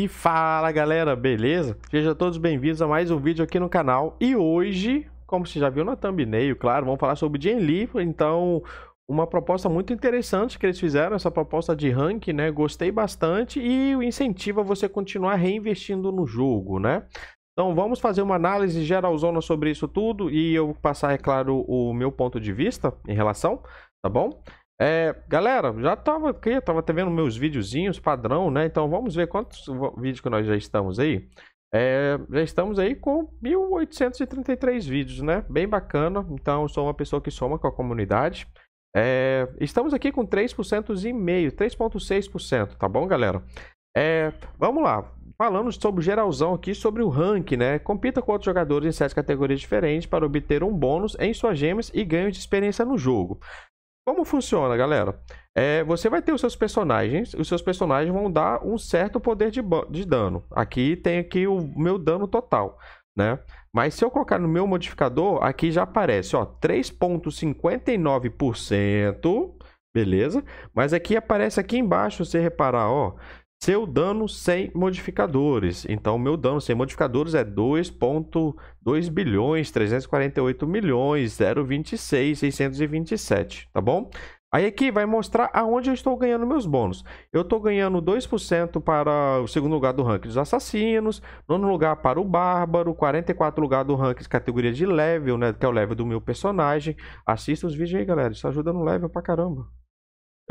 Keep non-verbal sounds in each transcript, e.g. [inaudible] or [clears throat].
E fala galera, beleza? Sejam todos bem-vindos a mais um vídeo aqui no canal. E hoje, como você já viu na thumbnail, claro, vamos falar sobre Gen Lee. Então, uma proposta muito interessante que eles fizeram, essa proposta de rank, né? Gostei bastante e incentiva você a continuar reinvestindo no jogo, né? Então vamos fazer uma análise geralzona sobre isso tudo e eu vou passar, é claro, o meu ponto de vista em relação, tá bom? É, galera, já estava aqui, tava até vendo meus videozinhos padrão, né? Então vamos ver quantos vídeos que nós já estamos aí. É, já estamos aí com 1833 vídeos, né? Bem bacana. Então, sou uma pessoa que soma com a comunidade. É, estamos aqui com 3% e meio, 3.6%, tá bom, galera? É, vamos lá. Falando sobre geralzão aqui, sobre o rank, né? Compita com outros jogadores em sete categorias diferentes para obter um bônus em suas gemas e ganhos de experiência no jogo. Como funciona, galera? É, você vai ter os seus personagens, os seus personagens vão dar um certo poder de, de dano. Aqui tem aqui o meu dano total, né? Mas se eu colocar no meu modificador, aqui já aparece, ó, 3.59%, beleza? Mas aqui aparece aqui embaixo, se reparar, ó, seu dano sem modificadores. Então, meu dano sem modificadores é 2.2 bilhões, 348 milhões, 026, 627, tá bom? Aí aqui vai mostrar aonde eu estou ganhando meus bônus. Eu estou ganhando 2% para o segundo lugar do ranking dos assassinos, nono lugar para o bárbaro, 44 lugar do ranking categoria de level, né, que é o level do meu personagem. Assista os vídeos aí, galera, isso ajuda no level pra caramba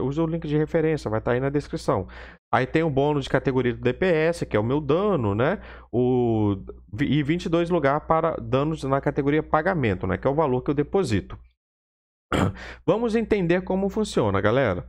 usa o link de referência, vai estar tá aí na descrição. Aí tem o bônus de categoria do DPS, que é o meu dano, né? O... E 22 lugar para danos na categoria pagamento, né? Que é o valor que eu deposito. [coughs] Vamos entender como funciona, galera.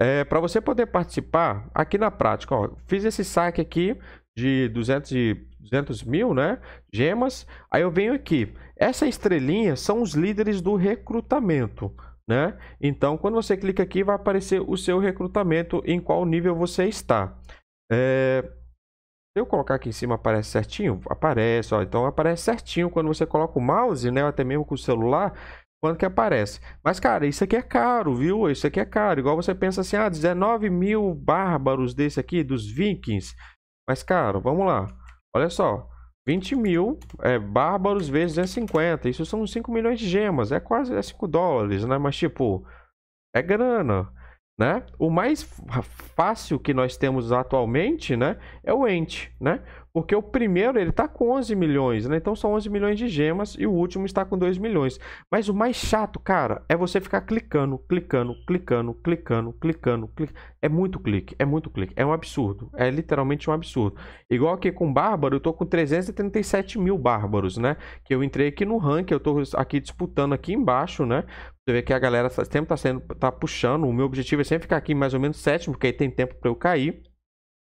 É, para você poder participar, aqui na prática, ó, fiz esse saque aqui de 200, e... 200 mil, né? Gemas. Aí eu venho aqui. Essa estrelinha são os líderes do recrutamento né? Então, quando você clica aqui, vai aparecer o seu recrutamento, em qual nível você está. É... Se eu colocar aqui em cima, aparece certinho? Aparece, ó. Então, aparece certinho quando você coloca o mouse, né? Até mesmo com o celular, quando que aparece. Mas, cara, isso aqui é caro, viu? Isso aqui é caro. Igual você pensa assim, ah, 19 mil bárbaros desse aqui, dos vikings. Mas, cara, vamos lá. Olha só. 20 mil é, bárbaros vezes é Isso são 5 milhões de gemas. É quase é 5 dólares, né? Mas, tipo, é grana, né? O mais fácil que nós temos atualmente, né? É o ente, né? Porque o primeiro ele está com 11 milhões, né? Então são 11 milhões de gemas e o último está com 2 milhões. Mas o mais chato, cara, é você ficar clicando, clicando, clicando, clicando, clicando, clicando. É muito clique, é muito clique. É um absurdo. É literalmente um absurdo. Igual aqui com Bárbaro, eu tô com 337 mil Bárbaros, né? Que eu entrei aqui no ranking, eu tô aqui disputando aqui embaixo, né? Você vê que a galera tá, sempre tá, sendo, tá puxando. O meu objetivo é sempre ficar aqui mais ou menos sétimo, porque aí tem tempo para eu cair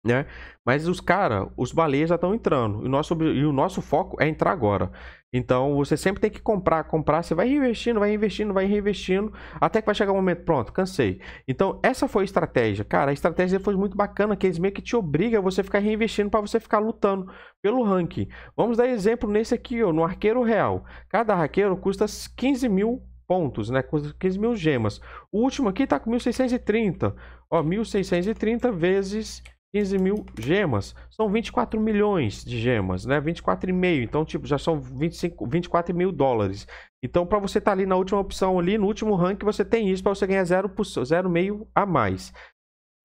né? Mas os caras, os baleias já estão entrando. E o, nosso, e o nosso foco é entrar agora. Então você sempre tem que comprar, comprar. Você vai reinvestindo, vai reinvestindo, vai reinvestindo. Até que vai chegar um momento, pronto, cansei. Então essa foi a estratégia. Cara, a estratégia foi muito bacana, que eles meio que te obriga a você ficar reinvestindo para você ficar lutando pelo ranking. Vamos dar exemplo nesse aqui, ó, no arqueiro real. Cada arqueiro custa 15 mil pontos, né? Custa 15 mil gemas. O último aqui tá com 1.630. Ó, 1.630 vezes 15 mil gemas. São 24 milhões de gemas, né? 24,5. Então, tipo, já são 25, 24 mil dólares. Então, para você estar tá ali na última opção, ali no último rank, você tem isso para você ganhar 0,5 a mais.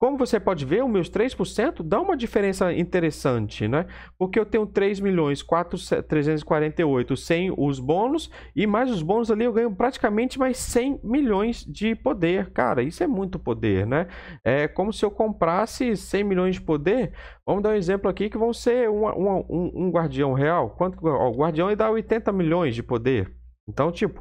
Como você pode ver, os meus 3% dá uma diferença interessante, né? Porque eu tenho 3 milhões 348 sem os bônus e mais os bônus ali eu ganho praticamente mais 100 milhões de poder. Cara, isso é muito poder, né? É como se eu comprasse 100 milhões de poder. Vamos dar um exemplo aqui que vão ser um, um, guardião real. Quanto? Ó, o guardião dá 80 milhões de poder. Então, tipo,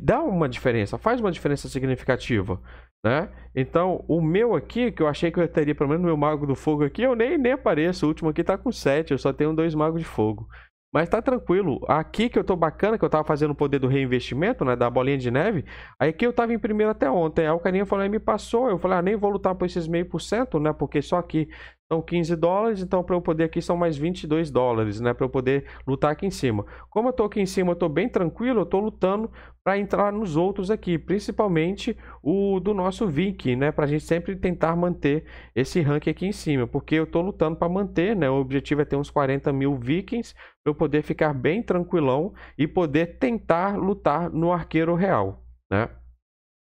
dá uma diferença, faz uma diferença significativa, né? Então, o meu aqui, que eu achei que eu teria pelo menos meu mago do fogo aqui, eu nem, nem apareço, o último aqui tá com 7, eu só tenho dois magos de fogo. Mas tá tranquilo, aqui que eu tô bacana, que eu tava fazendo o poder do reinvestimento, né, da bolinha de neve, aí que eu tava em primeiro até ontem, aí o carinha falou, aí me passou, eu falei, ah, nem vou lutar por esses meio por cento, né, porque só aqui são 15 dólares, então para eu poder aqui são mais 22 dólares, né? Para eu poder lutar aqui em cima. Como eu tô aqui em cima, eu tô bem tranquilo, eu tô lutando para entrar nos outros aqui, principalmente o do nosso Viking, né? Para a gente sempre tentar manter esse rank aqui em cima, porque eu tô lutando para manter, né? O objetivo é ter uns 40 mil Vikings, para eu poder ficar bem tranquilão e poder tentar lutar no arqueiro real, né?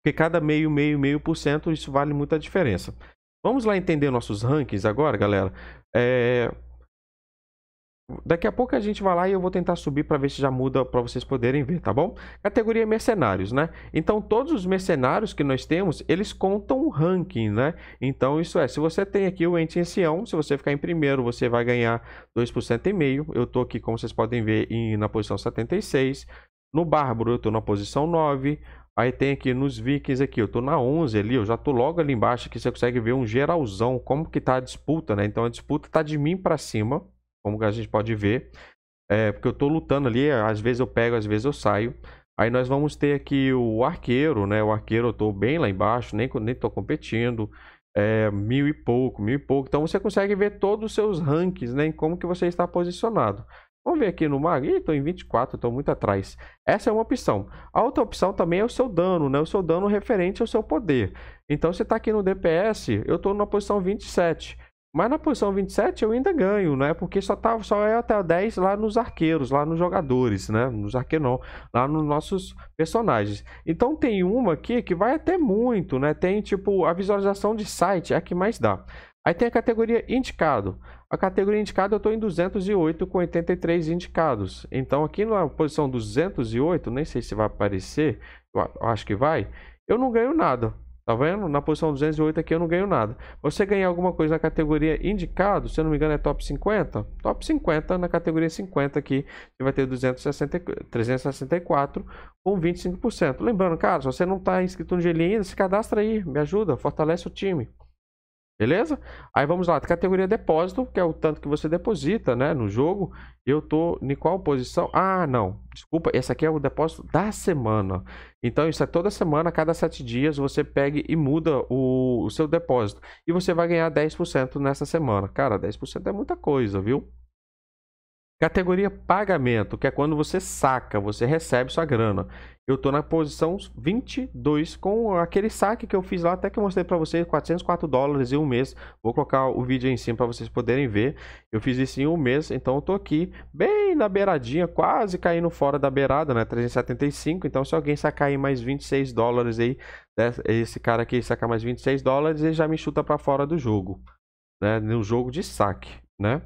Porque cada meio, meio, meio por cento, isso vale muita diferença. Vamos lá entender nossos rankings agora, galera. É... Daqui a pouco a gente vai lá e eu vou tentar subir para ver se já muda para vocês poderem ver, tá bom? Categoria mercenários, né? Então todos os mercenários que nós temos, eles contam o ranking, né? Então isso é, se você tem aqui o ente ancião, se você ficar em primeiro, você vai ganhar 2% e meio. Eu tô aqui, como vocês podem ver, em, na posição 76. No bárbaro eu tô na posição 9. Aí tem aqui nos Vikings aqui, eu tô na 11 ali, eu já tô logo ali embaixo que você consegue ver um geralzão, como que tá a disputa, né? Então a disputa tá de mim para cima, como que a gente pode ver. É, porque eu tô lutando ali, às vezes eu pego, às vezes eu saio. Aí nós vamos ter aqui o arqueiro, né? O arqueiro eu tô bem lá embaixo, nem, nem tô competindo. É, mil e pouco, mil e pouco. Então você consegue ver todos os seus rankings, né? Em como que você está posicionado. Vamos ver aqui no mago. Ih, tô em 24, estou muito atrás. Essa é uma opção. A outra opção também é o seu dano, né? O seu dano referente ao seu poder. Então, você está aqui no DPS, eu estou na posição 27. Mas na posição 27 eu ainda ganho, né? Porque só, tá, só é até 10 lá nos arqueiros, lá nos jogadores, né? Nos arqueiros lá nos nossos personagens. Então tem uma aqui que vai até muito, né? Tem tipo a visualização de site, é a que mais dá. Aí tem a categoria indicado. A categoria indicada eu estou em 208 com 83 indicados. Então aqui na posição 208, nem sei se vai aparecer, eu acho que vai, eu não ganho nada. Tá vendo? Na posição 208 aqui eu não ganho nada. Você ganhar alguma coisa na categoria indicado, se eu não me engano é top 50? Top 50 na categoria 50 aqui, você vai ter 260, 364 com 25%. Lembrando, cara, se você não está inscrito no Gelinho ainda, se cadastra aí, me ajuda, fortalece o time. Beleza? Aí vamos lá, categoria depósito, que é o tanto que você deposita, né, no jogo. Eu tô em qual posição? Ah, não, desculpa, essa aqui é o depósito da semana. Então isso é toda semana, a cada sete dias você pega e muda o, o seu depósito. E você vai ganhar 10% nessa semana. Cara, 10% é muita coisa, viu? Categoria pagamento, que é quando você saca, você recebe sua grana. Eu estou na posição 22 com aquele saque que eu fiz lá, até que eu mostrei para vocês, 404 dólares em um mês. Vou colocar o vídeo aí em cima para vocês poderem ver. Eu fiz isso em um mês, então eu estou aqui bem na beiradinha, quase caindo fora da beirada, né? 375, então se alguém sacar aí mais 26 dólares aí, né, esse cara aqui sacar mais 26 dólares, ele já me chuta para fora do jogo, né? No jogo de saque, né?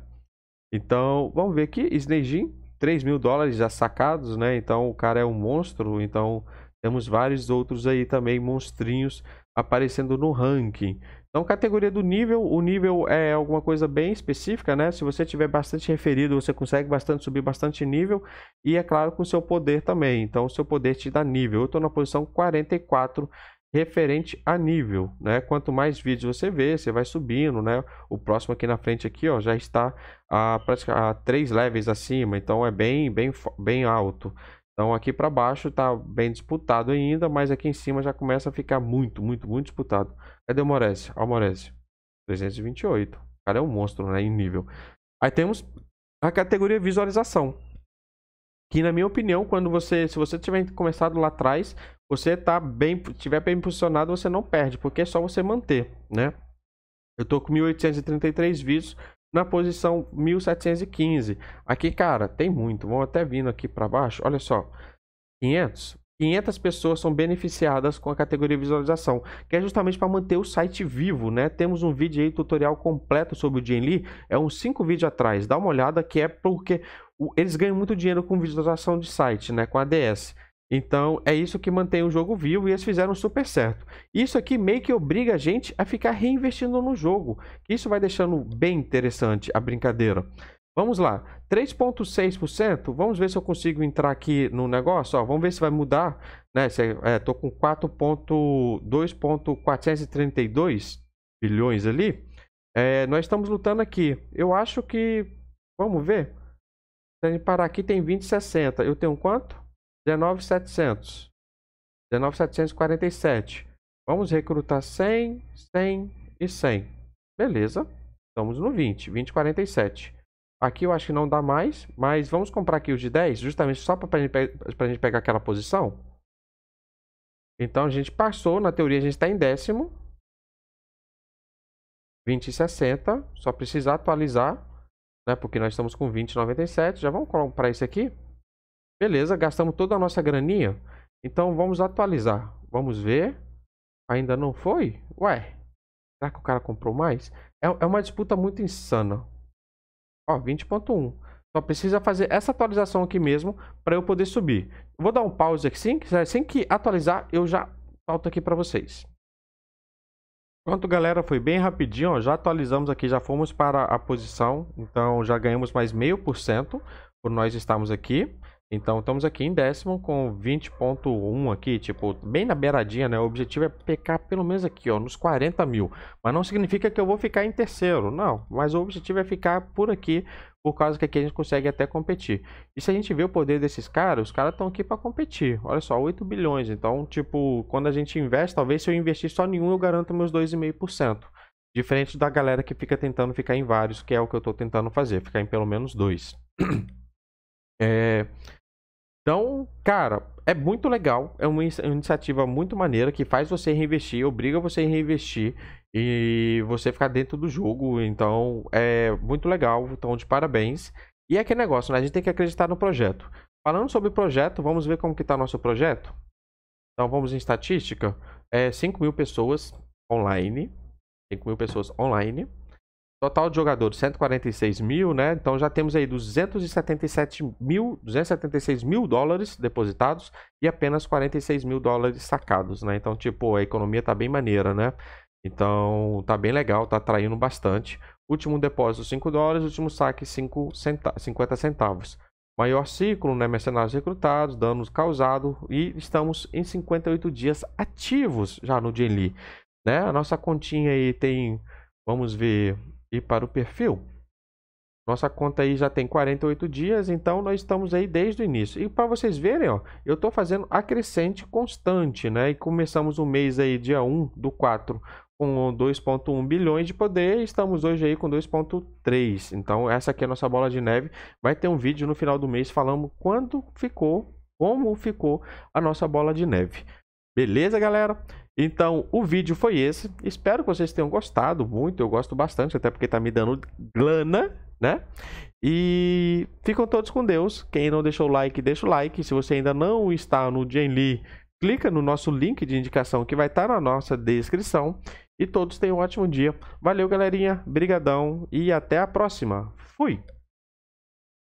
Então, vamos ver aqui. Snejin, 3 mil dólares já sacados, né? Então, o cara é um monstro. Então, temos vários outros aí também, monstrinhos, aparecendo no ranking. Então, categoria do nível. O nível é alguma coisa bem específica, né? Se você tiver bastante referido, você consegue bastante subir bastante nível. E, é claro, com seu poder também. Então, o seu poder te dá nível. Eu estou na posição 44 referente a nível, né? Quanto mais vídeos você vê, você vai subindo, né? O próximo aqui na frente aqui, ó, já está a praticamente a três levels acima, então é bem, bem, bem alto. Então aqui para baixo tá bem disputado ainda, mas aqui em cima já começa a ficar muito, muito, muito disputado. Cadê o Morese? Ó, o 328. O cara é um monstro, né, em nível. Aí temos a categoria visualização. Que na minha opinião, quando você, se você tiver começado lá atrás, você tá bem, tiver bem posicionado, você não perde, porque é só você manter, né? Eu tô com 1833 vídeos na posição 1715. Aqui, cara, tem muito. vão até vindo aqui para baixo. Olha só. 500, 500 pessoas são beneficiadas com a categoria visualização, que é justamente para manter o site vivo, né? Temos um vídeo aí, tutorial completo sobre o Genly, é uns 5 vídeos atrás, dá uma olhada que é porque eles ganham muito dinheiro com visualização de site, né? Com ADS. Então é isso que mantém o jogo vivo e eles fizeram super certo. Isso aqui meio que obriga a gente a ficar reinvestindo no jogo. Isso vai deixando bem interessante a brincadeira. Vamos lá, 3,6%. Vamos ver se eu consigo entrar aqui no negócio. Ó, vamos ver se vai mudar. Né? Se, é, é tô com 4,2,432 bilhões ali. É, nós estamos lutando aqui. Eu acho que. Vamos ver. Se a gente parar aqui, tem 20,60. Eu tenho quanto? 19,700. 19,747. Vamos recrutar 100, 100 e 100. Beleza. Estamos no 20. 20,47. Aqui eu acho que não dá mais, mas vamos comprar aqui os de 10, justamente só para a gente pegar aquela posição. Então a gente passou, na teoria a gente está em décimo. 20 e 60, só precisa atualizar, né? Porque nós estamos com 20,97. Já vamos comprar esse aqui. Beleza, gastamos toda a nossa graninha. Então vamos atualizar. Vamos ver. Ainda não foi? Ué, será que o cara comprou mais? É, é uma disputa muito insana. Ó, 20.1. Só precisa fazer essa atualização aqui mesmo para eu poder subir. Vou dar um pause aqui, sim, assim que atualizar eu já volto aqui para vocês. Pronto, galera, foi bem rapidinho, ó, já atualizamos aqui, já fomos para a posição, então já ganhamos mais meio por cento por nós estarmos aqui. Então estamos aqui em décimo com 20.1 aqui, tipo, bem na beiradinha, né? O objetivo é pecar pelo menos aqui, ó, nos 40 mil. Mas não significa que eu vou ficar em terceiro, não. Mas o objetivo é ficar por aqui, por causa que aqui a gente consegue até competir. E se a gente vê o poder desses caras, os caras estão aqui para competir. Olha só, 8 bilhões. Então, tipo, quando a gente investe, talvez se eu investir só nenhum, eu garanto meus 2,5%. Diferente da galera que fica tentando ficar em vários, que é o que eu estou tentando fazer, ficar em pelo menos dois. [clears throat] é... Então, cara, é muito legal, é, é uma iniciativa muito maneira que faz você reinvestir, obriga você a reinvestir e você ficar dentro do jogo. Então, é muito legal, então de parabéns. E é aquele negócio, né? A gente tem que acreditar no projeto. Falando sobre o projeto, vamos ver como que tá nosso projeto? Então, vamos em estatística. É 5 mil pessoas online. 5 mil pessoas online. Total de jogadores, 146 mil, né? Então já temos aí 277 mil, 276 mil dólares depositados e apenas 46 mil dólares sacados, né? Então, tipo, a economia tá bem maneira, né? Então, tá bem legal, tá atraindo bastante. Último depósito, 5 dólares, último saque, 5 centa 50 centavos. Maior ciclo, né? Mercenários recrutados, danos causados e estamos em 58 dias ativos já no Jenli, né? A nossa continha aí tem, vamos ver, e para o perfil. Nossa conta aí já tem 48 dias, então nós estamos aí desde o início. E para vocês verem, ó, eu estou fazendo acrescente constante, né? E começamos o mês aí, dia 1 do 4, com 2,1 bilhões de poder, estamos hoje aí com 2,3. Então, essa aqui é a nossa bola de neve. Vai ter um vídeo no final do mês falando quando ficou, como ficou a nossa bola de neve. Beleza, galera? Então, o vídeo foi esse. Espero que vocês tenham gostado muito. Eu gosto bastante, até porque tá me dando glana, né? E ficam todos com Deus. Quem não deixou o like, deixa o like. Se você ainda não está no Jenly, clica no nosso link de indicação que vai estar tá na nossa descrição. E todos tenham um ótimo dia. Valeu, galerinha. Brigadão e até a próxima. Fui.